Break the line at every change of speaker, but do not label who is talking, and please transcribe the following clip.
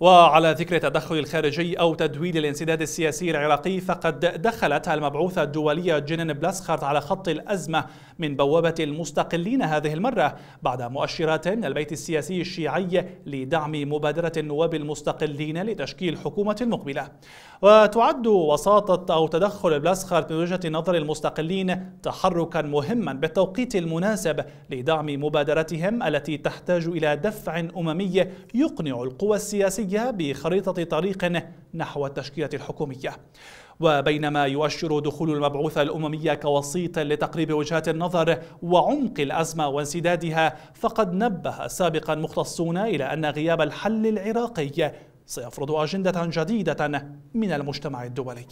وعلى ذكر التدخل الخارجي أو تدويل الانسداد السياسي العراقي فقد دخلت المبعوثة الدولية جينين بلاسخارت على خط الأزمة من بوابة المستقلين هذه المرة بعد مؤشرات من البيت السياسي الشيعي لدعم مبادرة النواب المستقلين لتشكيل حكومة مقبلة وتعد وساطة أو تدخل بلاسخر من وجهة نظر المستقلين تحركا مهما بالتوقيت المناسب لدعم مبادرتهم التي تحتاج إلى دفع أممي يقنع القوى السياسية بخريطة طريق نحو التشكيلة الحكومية وبينما يؤشر دخول المبعوث الأممية كوسيط لتقريب وجهات النظر وعمق الأزمة وانسدادها فقد نبه سابقا مختصون إلى أن غياب الحل العراقي سيفرض أجندة جديدة من المجتمع الدولي